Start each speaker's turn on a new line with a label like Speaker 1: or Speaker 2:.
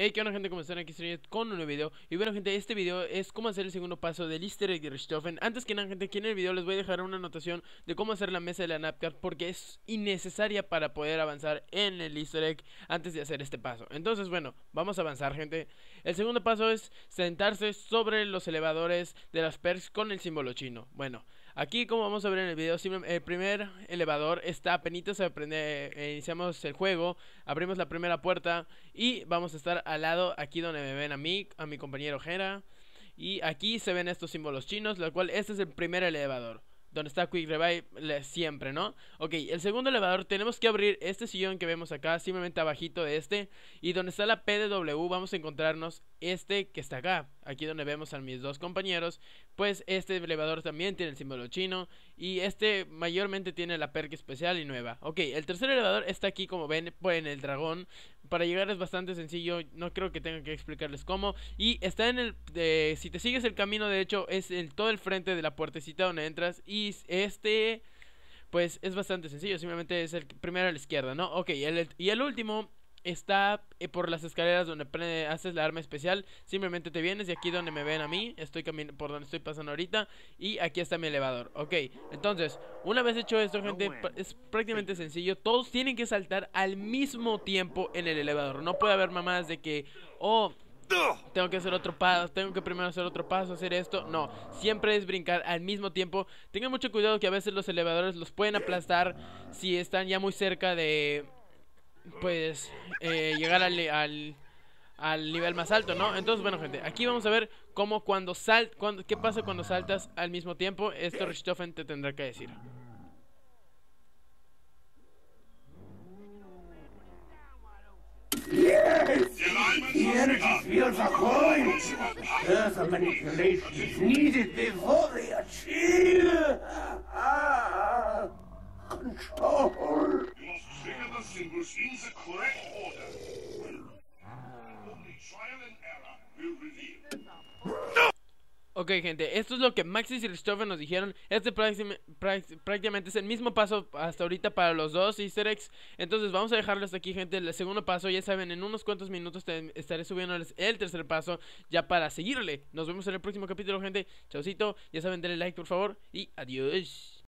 Speaker 1: Hey, ¿qué onda gente? ¿Cómo están? Aquí estoy con un nuevo video Y bueno gente, este video es cómo hacer el segundo paso del easter egg de Richtofen Antes que nada gente, aquí en el video les voy a dejar una anotación de cómo hacer la mesa de la napcard Porque es innecesaria para poder avanzar en el easter egg antes de hacer este paso Entonces bueno, vamos a avanzar gente El segundo paso es sentarse sobre los elevadores de las perks con el símbolo chino Bueno, Aquí como vamos a ver en el video, el primer elevador está penito. Se eh, iniciamos el juego, abrimos la primera puerta y vamos a estar al lado aquí donde me ven a mí, a mi compañero Jera. Y aquí se ven estos símbolos chinos, lo cual este es el primer elevador donde está Quick Revive siempre, ¿no? Ok, el segundo elevador tenemos que abrir este sillón que vemos acá, simplemente abajito de este. Y donde está la PDW vamos a encontrarnos este que está acá. Aquí donde vemos a mis dos compañeros. Pues este elevador también tiene el símbolo chino. Y este mayormente tiene la perk especial y nueva. Ok, el tercer elevador está aquí como ven pues, en el dragón para llegar es bastante sencillo, no creo que tenga que explicarles cómo. Y está en el, eh, si te sigues el camino, de hecho, es el, todo el frente de la puertecita donde entras. Y este, pues es bastante sencillo, simplemente es el primero a la izquierda, ¿no? Ok, el, y el último está eh, por las escaleras donde haces la arma especial. Simplemente te vienes y aquí donde me ven a mí, estoy por donde estoy pasando ahorita. Y aquí está mi elevador. Ok, entonces, una vez hecho esto, gente, es prácticamente sencillo. Todos tienen que saltar al mismo tiempo en el elevador. No puede haber mamadas de que, oh, tengo que hacer otro paso, tengo que primero hacer otro paso, hacer esto. No, siempre es brincar al mismo tiempo. Tengan mucho cuidado que a veces los elevadores los pueden aplastar si están ya muy cerca de pues llegar al, al, al, nivel más alto, ¿no? Entonces, bueno, gente, aquí vamos a ver cómo cuando salt cuando, qué pasa cuando saltas al mismo tiempo. Esto Richtofen, te tendrá que decir. Ok, gente, esto es lo que Maxis y Christopher nos dijeron. Este prácticamente es el mismo paso hasta ahorita para los dos Easter eggs. Entonces, vamos a dejarlo hasta aquí, gente. El segundo paso, ya saben, en unos cuantos minutos estaré subiéndoles el tercer paso ya para seguirle. Nos vemos en el próximo capítulo, gente. Chaucito, ya saben, denle like, por favor. Y adiós.